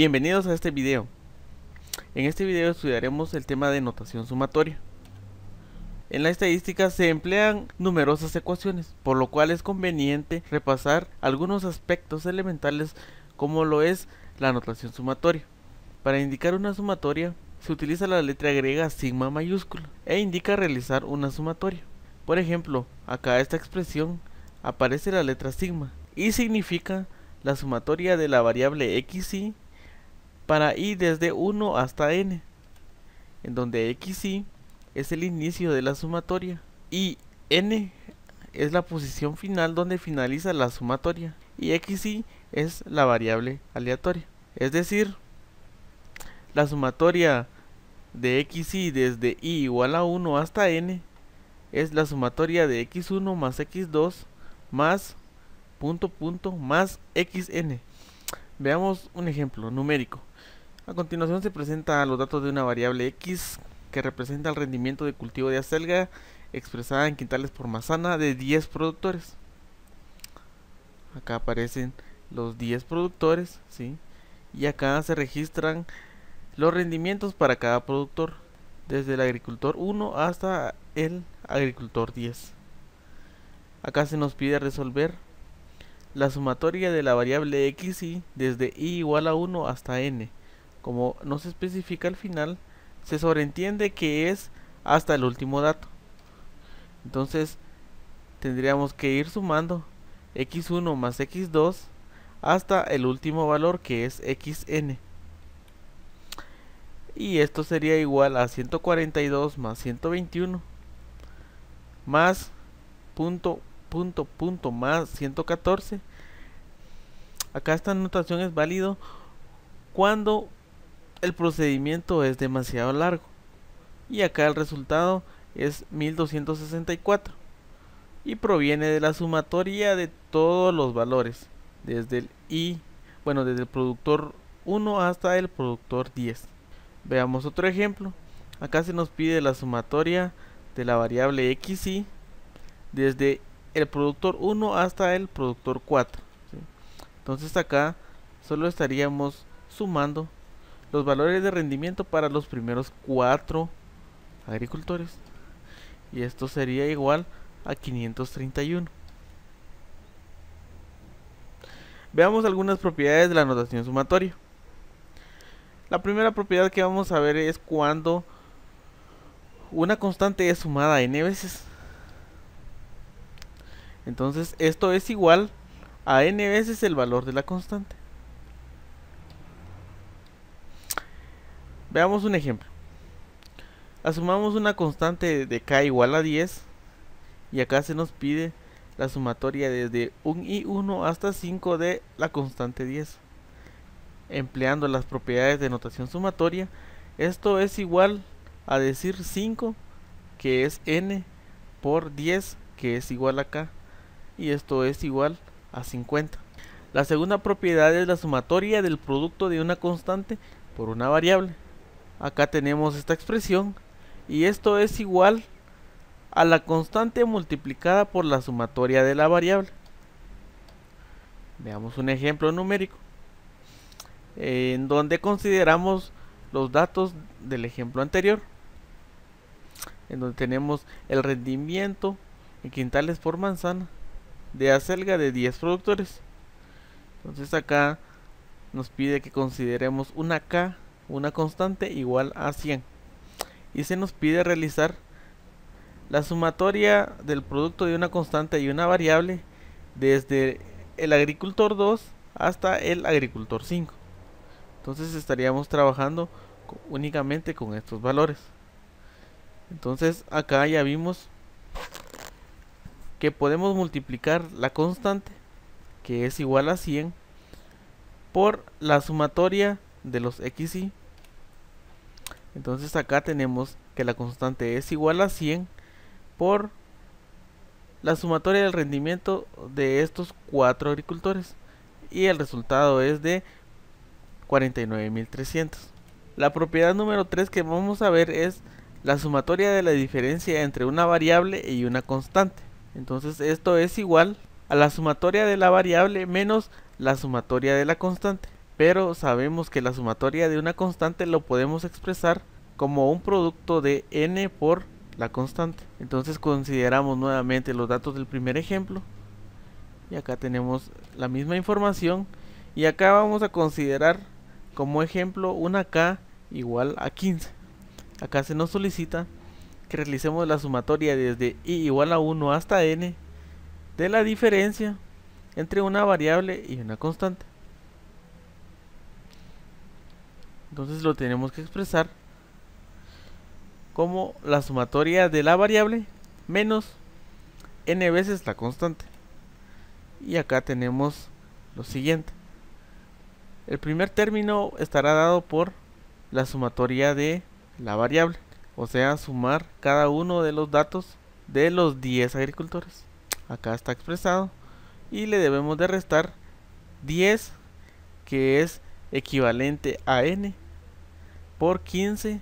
Bienvenidos a este video. En este video estudiaremos el tema de notación sumatoria. En la estadística se emplean numerosas ecuaciones, por lo cual es conveniente repasar algunos aspectos elementales como lo es la notación sumatoria. Para indicar una sumatoria se utiliza la letra griega sigma mayúscula e indica realizar una sumatoria. Por ejemplo, acá esta expresión aparece la letra sigma y significa la sumatoria de la variable xy para i desde 1 hasta n, en donde xi es el inicio de la sumatoria y n es la posición final donde finaliza la sumatoria y xi es la variable aleatoria. Es decir, la sumatoria de xi desde i igual a 1 hasta n es la sumatoria de x1 más x2 más punto punto más xn. Veamos un ejemplo numérico. A continuación se presenta los datos de una variable X que representa el rendimiento de cultivo de acelga expresada en quintales por manzana de 10 productores. Acá aparecen los 10 productores, ¿sí? Y acá se registran los rendimientos para cada productor, desde el agricultor 1 hasta el agricultor 10. Acá se nos pide resolver la sumatoria de la variable x desde i igual a 1 hasta n como no se especifica al final, se sobreentiende que es hasta el último dato. Entonces, tendríamos que ir sumando x1 más x2 hasta el último valor que es xn. Y esto sería igual a 142 más 121 más punto punto punto más 114. Acá esta anotación es válido cuando el procedimiento es demasiado largo. Y acá el resultado es 1264. Y proviene de la sumatoria de todos los valores. Desde el i, bueno, desde el productor 1 hasta el productor 10. Veamos otro ejemplo. Acá se nos pide la sumatoria de la variable xy desde el productor 1 hasta el productor 4. Entonces acá solo estaríamos sumando los valores de rendimiento para los primeros cuatro agricultores. Y esto sería igual a 531. Veamos algunas propiedades de la notación sumatoria. La primera propiedad que vamos a ver es cuando una constante es sumada n veces. Entonces esto es igual a n veces el valor de la constante. Veamos un ejemplo. Asumamos una constante de k igual a 10 y acá se nos pide la sumatoria desde 1 y 1 hasta 5 de la constante 10. Empleando las propiedades de notación sumatoria, esto es igual a decir 5 que es n por 10 que es igual a k y esto es igual a 50. La segunda propiedad es la sumatoria del producto de una constante por una variable acá tenemos esta expresión y esto es igual a la constante multiplicada por la sumatoria de la variable. Veamos un ejemplo numérico en donde consideramos los datos del ejemplo anterior en donde tenemos el rendimiento en quintales por manzana de acelga de 10 productores entonces acá nos pide que consideremos una K una constante igual a 100 y se nos pide realizar la sumatoria del producto de una constante y una variable desde el agricultor 2 hasta el agricultor 5 entonces estaríamos trabajando únicamente con estos valores entonces acá ya vimos que podemos multiplicar la constante que es igual a 100 por la sumatoria de los x y entonces acá tenemos que la constante es igual a 100 por la sumatoria del rendimiento de estos cuatro agricultores. Y el resultado es de 49.300. La propiedad número 3 que vamos a ver es la sumatoria de la diferencia entre una variable y una constante. Entonces esto es igual a la sumatoria de la variable menos la sumatoria de la constante pero sabemos que la sumatoria de una constante lo podemos expresar como un producto de n por la constante. Entonces consideramos nuevamente los datos del primer ejemplo. Y acá tenemos la misma información. Y acá vamos a considerar como ejemplo una k igual a 15. Acá se nos solicita que realicemos la sumatoria desde i igual a 1 hasta n de la diferencia entre una variable y una constante. Entonces lo tenemos que expresar como la sumatoria de la variable menos n veces la constante. Y acá tenemos lo siguiente. El primer término estará dado por la sumatoria de la variable. O sea, sumar cada uno de los datos de los 10 agricultores. Acá está expresado. Y le debemos de restar 10, que es equivalente a n por 15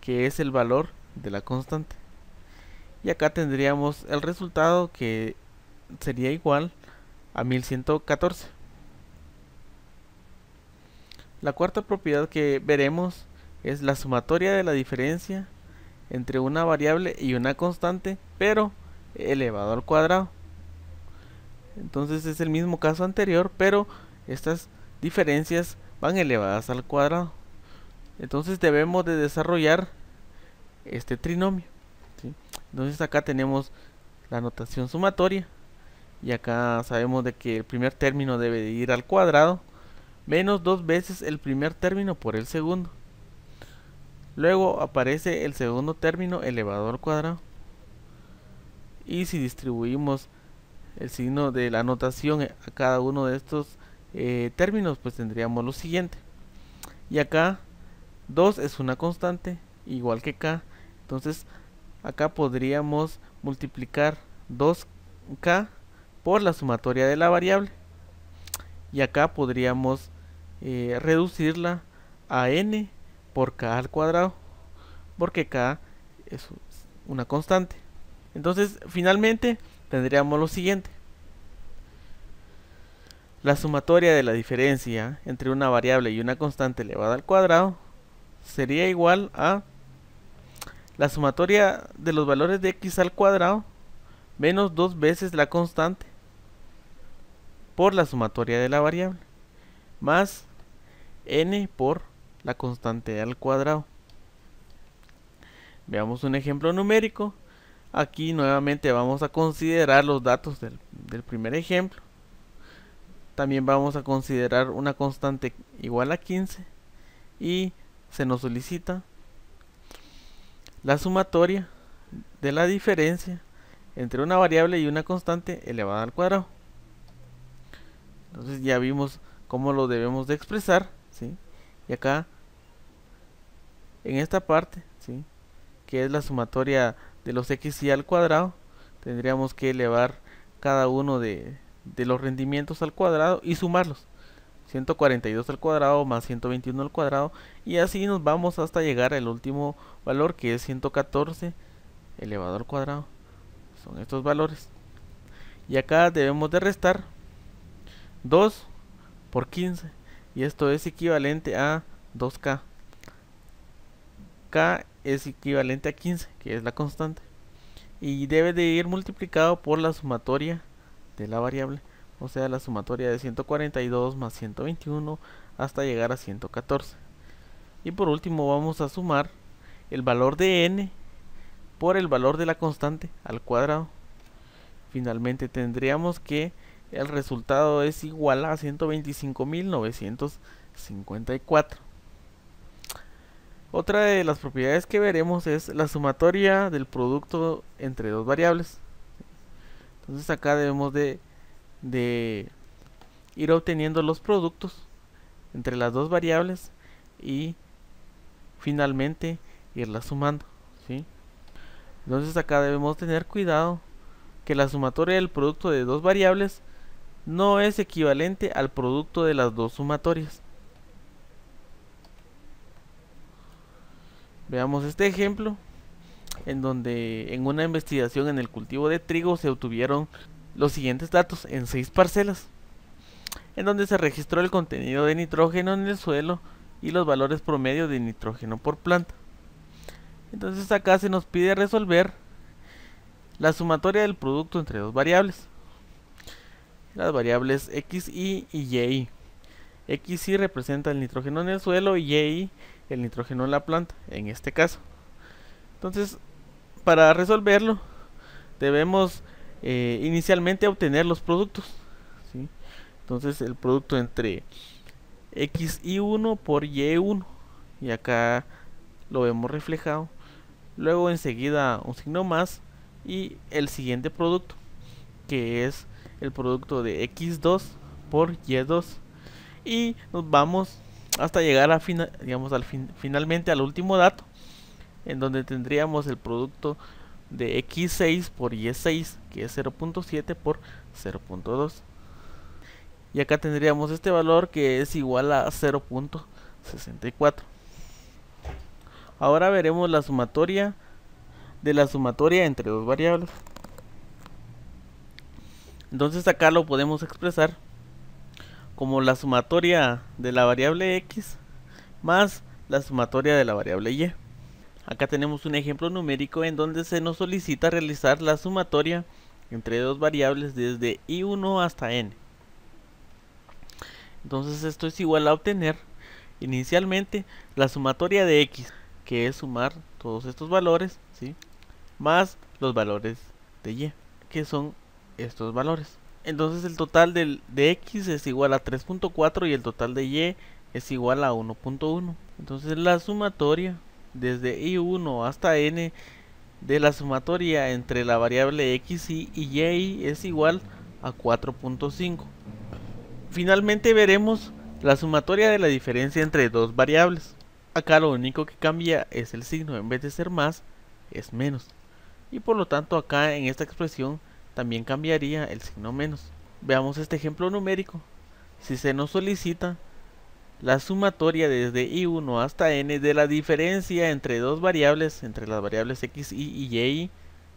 que es el valor de la constante y acá tendríamos el resultado que sería igual a 1114 la cuarta propiedad que veremos es la sumatoria de la diferencia entre una variable y una constante pero elevado al cuadrado entonces es el mismo caso anterior pero estas diferencias van elevadas al cuadrado. Entonces debemos de desarrollar este trinomio. Entonces acá tenemos la notación sumatoria. Y acá sabemos de que el primer término debe ir al cuadrado. Menos dos veces el primer término por el segundo. Luego aparece el segundo término elevado al cuadrado. Y si distribuimos el signo de la notación a cada uno de estos eh, términos, pues tendríamos lo siguiente. Y acá 2 es una constante, igual que k. Entonces acá podríamos multiplicar 2k por la sumatoria de la variable. Y acá podríamos eh, reducirla a n por k al cuadrado, porque k es una constante. Entonces finalmente tendríamos lo siguiente. La sumatoria de la diferencia entre una variable y una constante elevada al cuadrado sería igual a la sumatoria de los valores de x al cuadrado menos dos veces la constante por la sumatoria de la variable más n por la constante al cuadrado. Veamos un ejemplo numérico. Aquí nuevamente vamos a considerar los datos del, primer ejemplo. También vamos a considerar una constante igual a 15 y se nos solicita la sumatoria de la diferencia entre una variable y una constante elevada al cuadrado. Entonces ya vimos cómo lo debemos de expresar, ¿sí? Y acá, en esta parte, ¿sí? Que es la sumatoria de los x y al cuadrado, tendríamos que elevar cada uno de de los rendimientos al cuadrado y sumarlos. 142 al cuadrado más 121 al cuadrado y así nos vamos hasta llegar al último valor que es 114 elevado al cuadrado. Son estos valores. Y acá debemos de restar 2 por 15 y esto es equivalente a 2k. k es equivalente a 15 que es la constante y debe de ir multiplicado por la sumatoria de la variable, o sea la sumatoria de 142 más 121 hasta llegar a 114. Y por último vamos a sumar el valor de n por el valor de la constante al cuadrado. Finalmente tendríamos que el resultado es igual a 125.954. Otra de las propiedades que veremos es la sumatoria del producto entre dos variables entonces acá debemos de, ir obteniendo los productos entre las dos variables y finalmente irlas sumando entonces acá debemos tener cuidado que la sumatoria del producto de dos variables no es equivalente al producto de las dos sumatorias veamos este ejemplo en donde en una investigación en el cultivo de trigo se obtuvieron los siguientes datos en seis parcelas, en donde se registró el contenido de nitrógeno en el suelo y los valores promedio de nitrógeno por planta. Entonces acá se nos pide resolver la sumatoria del producto entre dos variables. Las variables xi y yi. xi representa el nitrógeno en el suelo y yi el nitrógeno en la planta, en este caso. Entonces, para resolverlo, debemos eh, inicialmente obtener los productos. Entonces, el producto entre x 1 por y1. Y acá lo hemos reflejado. Luego enseguida un signo más y el siguiente producto, que es el producto de x2 por y2. Y nos vamos hasta llegar a final, digamos, al fin, finalmente al último dato, en donde tendríamos el producto de x6 por y6 que es 0.7 por 0.2 y acá tendríamos este valor que es igual a 0.64 ahora veremos la sumatoria de la sumatoria entre dos variables entonces acá lo podemos expresar como la sumatoria de la variable x más la sumatoria de la variable y Acá tenemos un ejemplo numérico en donde se nos solicita realizar la sumatoria entre dos variables desde i1 hasta n. Entonces esto es igual a obtener inicialmente la sumatoria de x, que es sumar todos estos valores, ¿sí? más los valores de y, que son estos valores. Entonces el total de x es igual a 3.4 y el total de y es igual a 1.1. Entonces la sumatoria desde i1 e hasta n de la sumatoria entre la variable x y y es igual a 4.5. Finalmente veremos la sumatoria de la diferencia entre dos variables. Acá lo único que cambia es el signo, en vez de ser más, es menos. Y por lo tanto acá en esta expresión también cambiaría el signo menos. Veamos este ejemplo numérico. Si se nos solicita la sumatoria desde i1 hasta n de la diferencia entre dos variables, entre las variables xi y yi.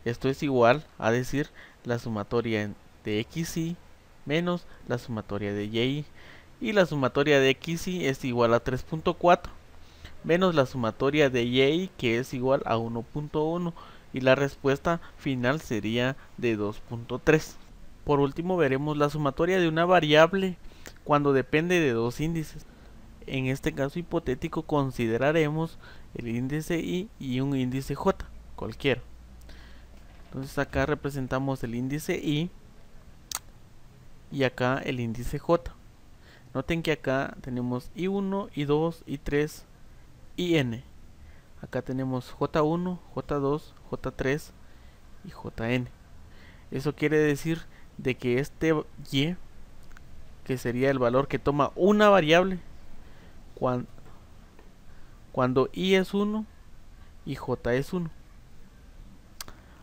Esto es igual a decir la sumatoria de xi menos la sumatoria de yi. Y la sumatoria de xi es igual a 3.4 menos la sumatoria de y que es igual a 1.1 y la respuesta final sería de 2.3. Por último veremos la sumatoria de una variable cuando depende de dos índices. En este caso hipotético consideraremos el índice I y un índice J, cualquiera. Entonces acá representamos el índice I y acá el índice J. Noten que acá tenemos I1, I2, I3, y n. Acá tenemos J1, J2, J3 y JN. Eso quiere decir de que este Y, que sería el valor que toma una variable, cuando, i es 1 y j es 1.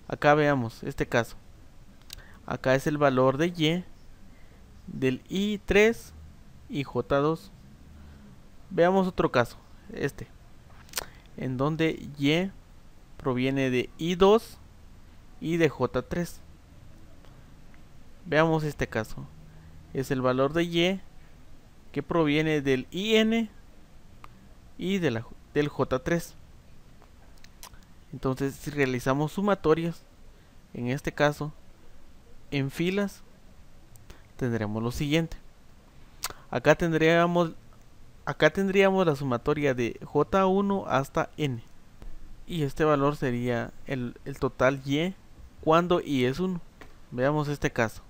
Acá veamos este caso. Acá es el valor de y del i3 y j2. Veamos otro caso, este, en donde y proviene de i2 y de j3. Veamos este caso. Es el valor de y que proviene del in y de la, del J3. Entonces, si realizamos sumatorias, en este caso, en filas, tendremos lo siguiente. Acá tendríamos, acá tendríamos la sumatoria de J1 hasta N. Y este valor sería el, total Y cuando Y es 1. Veamos este caso.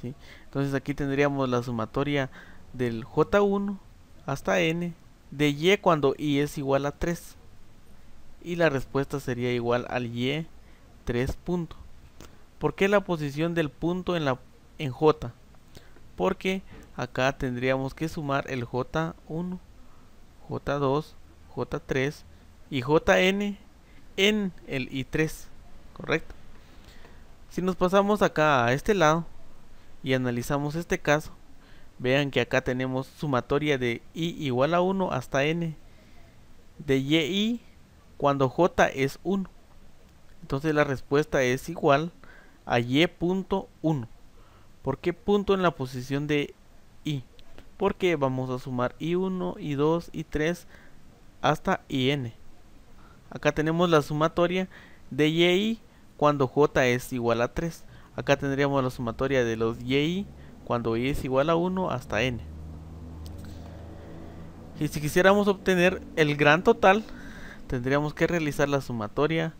¿sí? Entonces aquí tendríamos la sumatoria del J1 hasta N de y cuando y es igual a 3. Y la respuesta sería igual al y 3 punto. ¿Por qué la posición del punto en, la, en j? Porque acá tendríamos que sumar el j1, j2, j3 y jn en el i3, ¿correcto? Si nos pasamos acá a este lado y analizamos este caso, Vean que acá tenemos sumatoria de i igual a 1 hasta n de yi cuando j es 1. Entonces la respuesta es igual a y.1. ¿Por qué punto en la posición de i? Porque vamos a sumar i1, i2, i3 hasta in. Acá tenemos la sumatoria de yi cuando j es igual a 3. Acá tendríamos la sumatoria de los yi cuando i es igual a 1 hasta n. Y si quisiéramos obtener el gran total, tendríamos que realizar la sumatoria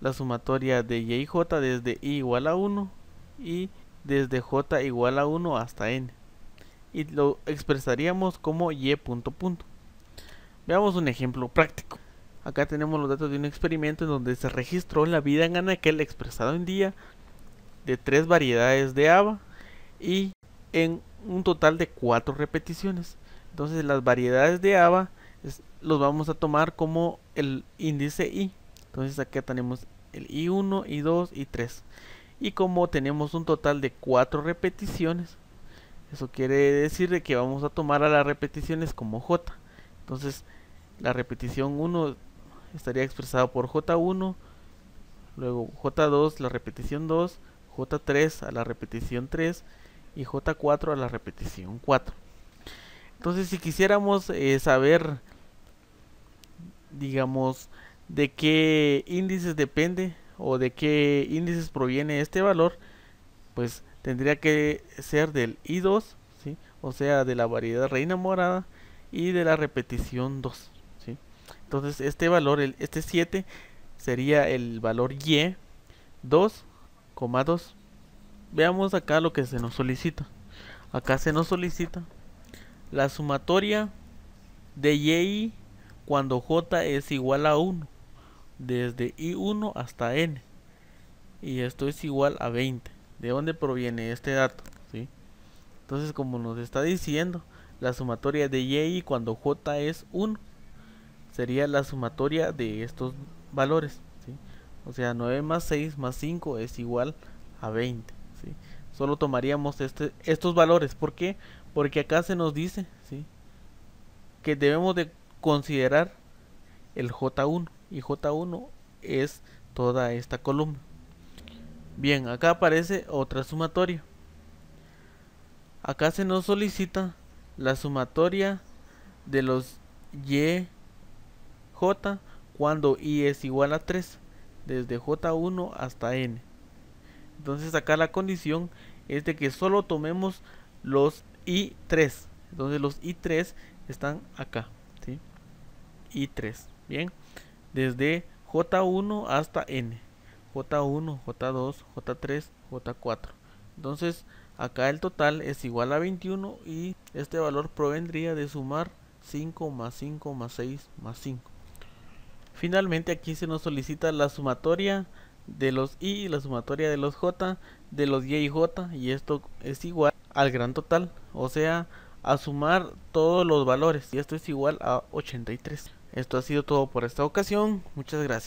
la sumatoria de y j desde i igual a 1 y desde j igual a 1 hasta n y lo expresaríamos como y e punto punto veamos un ejemplo práctico acá tenemos los datos de un experimento en donde se registró la vida en anaquel expresado en día de tres variedades de haba y en un total de cuatro repeticiones. Entonces las variedades de ABA los vamos a tomar como el índice I. Entonces acá tenemos el I1, I2, I3. Y como tenemos un total de 4 repeticiones, eso quiere decir que vamos a tomar a las repeticiones como J. Entonces la repetición 1 estaría expresada por J1, luego J2 la repetición 2, J3 a la repetición 3 y J4 a la repetición 4. Entonces si quisiéramos eh, saber, digamos, de qué índices depende o de qué índices proviene este valor, pues tendría que ser del I2, o sea, de la variedad reina morada y de la repetición 2. Entonces este valor, este 7, sería el valor Y2,2 veamos acá lo que se nos solicita. Acá se nos solicita la sumatoria de y cuando j es igual a 1, desde i1 hasta n. Y esto es igual a 20. ¿De dónde proviene este dato? ¿Sí? Entonces, como nos está diciendo, la sumatoria de y cuando j es 1 sería la sumatoria de estos valores. O sea, 9 más 6 más 5 es igual a 20 solo tomaríamos este, estos valores. ¿Por qué? Porque acá se nos dice ¿sí? que debemos de considerar el J1 y J1 es toda esta columna. Bien, acá aparece otra sumatoria. Acá se nos solicita la sumatoria de los y, j cuando i es igual a 3, desde j1 hasta n. Entonces acá la condición es de que solo tomemos los I3. Entonces los I3 están acá. ¿sí? I3. Bien. Desde J1 hasta N. J1, J2, J3, J4. Entonces acá el total es igual a 21 y este valor provendría de sumar 5 más 5 más 6 más 5. Finalmente aquí se nos solicita la sumatoria de los i y la sumatoria de los j de los y y j y esto es igual al gran total o sea a sumar todos los valores y esto es igual a 83 esto ha sido todo por esta ocasión muchas gracias